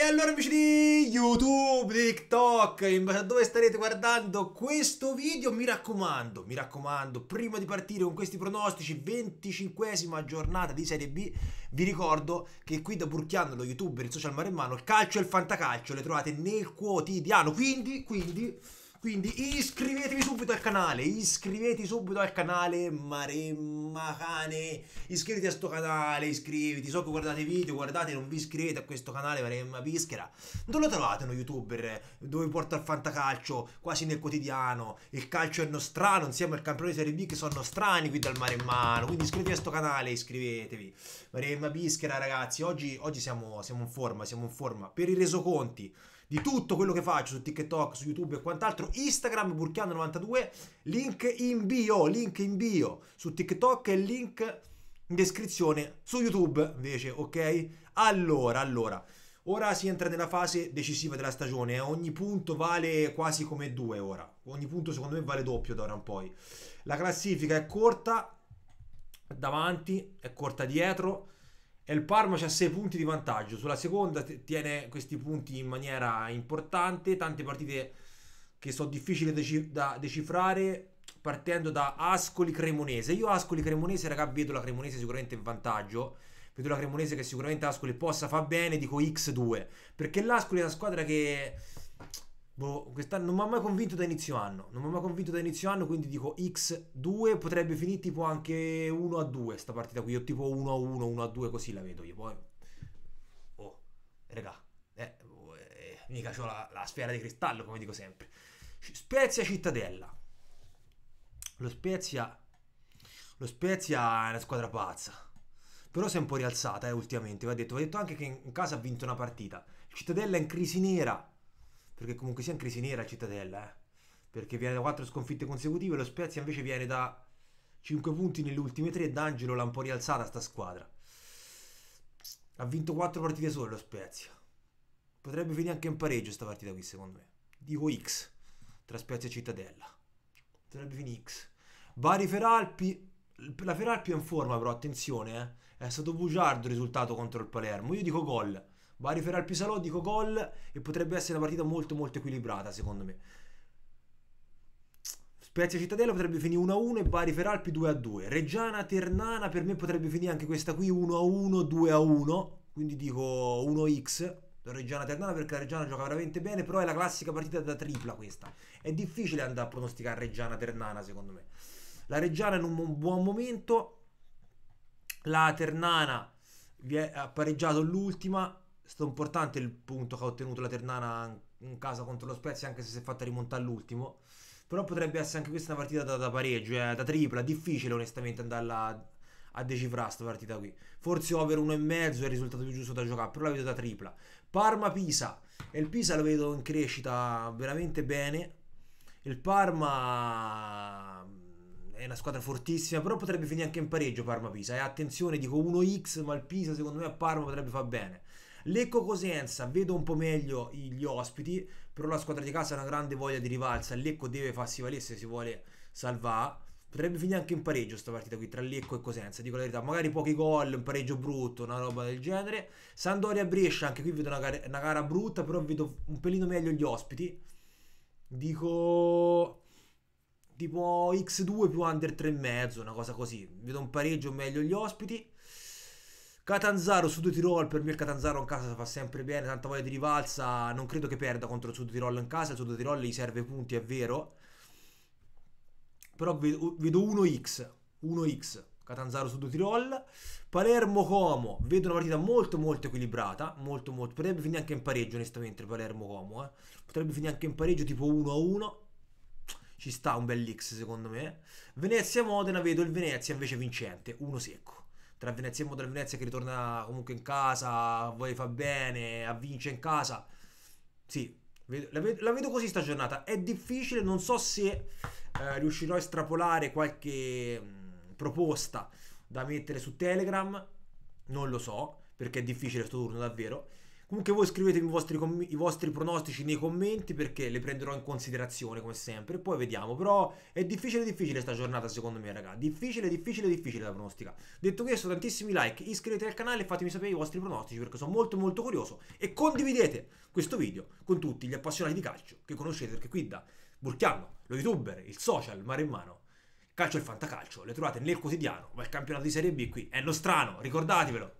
E allora amici di YouTube, TikTok, in base a dove starete guardando questo video, mi raccomando, mi raccomando, prima di partire con questi pronostici, 25esima giornata di Serie B, vi ricordo che qui da Burchiano, lo youtuber, il social mare in mano, il calcio e il fantacalcio le trovate nel quotidiano, quindi, quindi quindi iscrivetevi subito al canale, iscrivetevi subito al canale Maremma Cane, iscriviti a sto canale, iscriviti, so che guardate i video, guardate, non vi iscrivete a questo canale Maremma Pischera, non lo trovate uno youtuber dove porta il fantacalcio quasi nel quotidiano, il calcio è nostrano, insieme al campione di Serie B che sono strani qui dal Maremmano, quindi iscrivetevi a sto canale, iscrivetevi, Maremma Pischera ragazzi, oggi, oggi siamo, siamo in forma, siamo in forma, per i resoconti, di tutto quello che faccio su TikTok, su YouTube e quant'altro. Instagram Burchiano92, link in bio, link in bio su TikTok e link in descrizione su YouTube invece, ok? Allora, allora, ora si entra nella fase decisiva della stagione, eh? ogni punto vale quasi come due ora, ogni punto secondo me vale doppio da ora in poi. La classifica è corta davanti, è corta dietro, e il Parma c'ha 6 punti di vantaggio. Sulla seconda tiene questi punti in maniera importante, tante partite che sono difficili da decifrare partendo da Ascoli Cremonese. Io Ascoli Cremonese, raga, vedo la Cremonese sicuramente in vantaggio. Vedo la Cremonese che sicuramente Ascoli possa far bene, dico X2, perché l'Ascoli è una squadra che Boh, quest'anno non mi ha mai convinto da inizio anno. Non mi ha mai convinto da inizio anno, quindi dico X2 potrebbe finire tipo anche 1 a 2 sta partita qui. Io tipo 1 a 1, 1 a 2 così la vedo io. Poi Oh, regà, eh, eh, mica c'ho la, la sfera di cristallo, come dico sempre. Spezia Cittadella. Lo Spezia lo Spezia è una squadra pazza. Però si è un po' rialzata eh, ultimamente, va detto. Va detto anche che in casa ha vinto una partita. Cittadella è in crisi nera, perché comunque sia in crisi nera Cittadella, eh? perché viene da 4 sconfitte consecutive, lo Spezia invece viene da 5 punti nelle ultime 3, D'Angelo l'ha un po' rialzata sta squadra. Ha vinto 4 partite solo lo Spezia. Potrebbe finire anche in pareggio sta partita qui secondo me. Dico X tra Spezia e Cittadella. Potrebbe finire X. Bari Feralpi. La Feralpi è in forma però, attenzione, eh. È stato bugiardo il risultato contro il Palermo. Io dico gol. Va a riferire al Pisalò, dico gol e potrebbe essere una partita molto molto equilibrata secondo me. Spezia Cittadella potrebbe finire 1-1 e Bari Feralpi 2-2. Reggiana Ternana per me potrebbe finire anche questa qui 1-1, 2-1, quindi dico 1x. Reggiana Ternana perché la Reggiana gioca veramente bene, però è la classica partita da tripla questa. È difficile andare a pronosticare Reggiana Ternana secondo me. La Reggiana è in un buon momento, la Ternana ha pareggiato l'ultima, stato importante il punto che ha ottenuto la Ternana in casa contro lo Spezia, anche se si è fatta rimontare all'ultimo. Però potrebbe essere anche questa una partita da, da pareggio, eh, da tripla, difficile onestamente andarla a decifrare questa partita qui. Forse over 1,5 è il risultato più giusto da giocare, però la vedo da tripla. Parma-Pisa, e il Pisa lo vedo in crescita veramente bene. Il Parma mm, è una squadra fortissima, però potrebbe finire anche in pareggio Parma-Pisa. E attenzione, dico 1x, ma il Pisa secondo me a Parma potrebbe far bene. Lecco Cosenza, vedo un po' meglio gli ospiti, però la squadra di casa ha una grande voglia di rivalsa, Lecco deve farsi valere se si vuole salvare. Potrebbe finire anche in pareggio questa partita qui tra Lecco e Cosenza, dico la verità, magari pochi gol, un pareggio brutto, una roba del genere. Sandoria Brescia, anche qui vedo una gara, una gara brutta, però vedo un pelino meglio gli ospiti. Dico tipo X2 più under 3,5, una cosa così. Vedo un pareggio meglio gli ospiti. Catanzaro, Sud Tirol, per me il Catanzaro in casa fa sempre bene, tanta voglia di rivalsa, non credo che perda contro il Sud Tirol in casa, il Sud Tirol gli serve punti, è vero. Però vedo, 1x, 1x, Catanzaro Sud Tirol, Palermo Como, vedo una partita molto molto equilibrata, molto molto, potrebbe finire anche in pareggio onestamente Palermo Como, eh. potrebbe finire anche in pareggio tipo 1-1, ci sta un bel X secondo me. Venezia Modena, vedo il Venezia invece vincente, 1 secco tra Venezia e Modena Venezia che ritorna comunque in casa, vuole fa bene, a vince in casa. Sì, la vedo, la vedo così sta giornata. È difficile, non so se eh, riuscirò a estrapolare qualche mh, proposta da mettere su Telegram, non lo so, perché è difficile questo turno davvero. Comunque voi scrivetemi i vostri, i vostri, pronostici nei commenti perché le prenderò in considerazione come sempre. Poi vediamo. Però è difficile, difficile sta giornata secondo me, raga. Difficile, difficile, difficile da pronosticare. Detto questo, tantissimi like, iscrivetevi al canale e fatemi sapere i vostri pronostici perché sono molto molto curioso. E condividete questo video con tutti gli appassionati di calcio che conoscete perché qui da Burchiano, lo youtuber, il social, mare in mano. Calcio e il fantacalcio, le trovate nel quotidiano, ma il campionato di Serie B qui è lo strano, ricordatevelo!